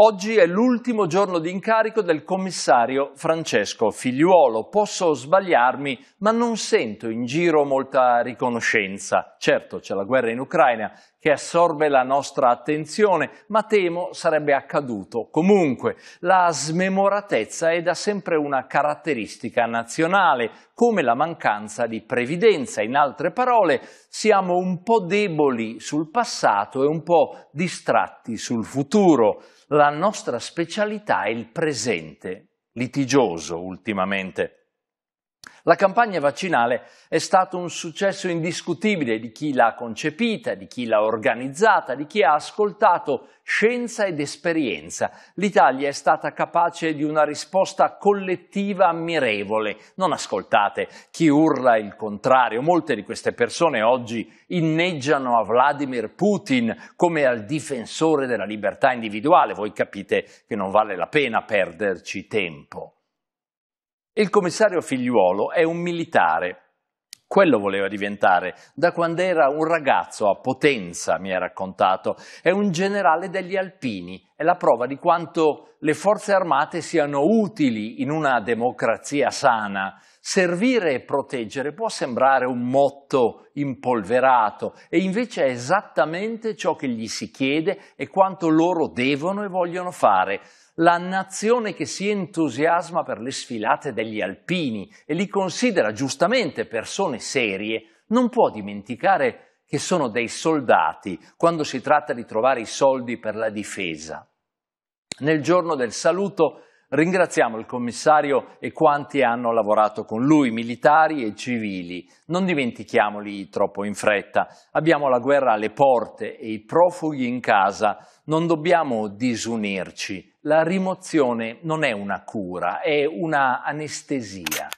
Oggi è l'ultimo giorno di incarico del commissario Francesco Figliuolo. Posso sbagliarmi, ma non sento in giro molta riconoscenza. Certo, c'è la guerra in Ucraina che assorbe la nostra attenzione, ma temo sarebbe accaduto. Comunque, la smemoratezza è da sempre una caratteristica nazionale, come la mancanza di previdenza. In altre parole, siamo un po' deboli sul passato e un po' distratti sul futuro. La nostra specialità è il presente, litigioso ultimamente. La campagna vaccinale è stato un successo indiscutibile di chi l'ha concepita, di chi l'ha organizzata, di chi ha ascoltato scienza ed esperienza. L'Italia è stata capace di una risposta collettiva ammirevole. Non ascoltate chi urla il contrario. Molte di queste persone oggi inneggiano a Vladimir Putin come al difensore della libertà individuale. Voi capite che non vale la pena perderci tempo. Il commissario figliuolo è un militare. Quello voleva diventare da quando era un ragazzo a Potenza, mi ha raccontato. È un generale degli alpini, è la prova di quanto le forze armate siano utili in una democrazia sana. Servire e proteggere può sembrare un motto impolverato e invece è esattamente ciò che gli si chiede e quanto loro devono e vogliono fare. La nazione che si entusiasma per le sfilate degli alpini e li considera giustamente persone serie non può dimenticare che sono dei soldati quando si tratta di trovare i soldi per la difesa. Nel giorno del saluto Ringraziamo il commissario e quanti hanno lavorato con lui, militari e civili. Non dimentichiamoli troppo in fretta. Abbiamo la guerra alle porte e i profughi in casa. Non dobbiamo disunirci. La rimozione non è una cura, è una anestesia.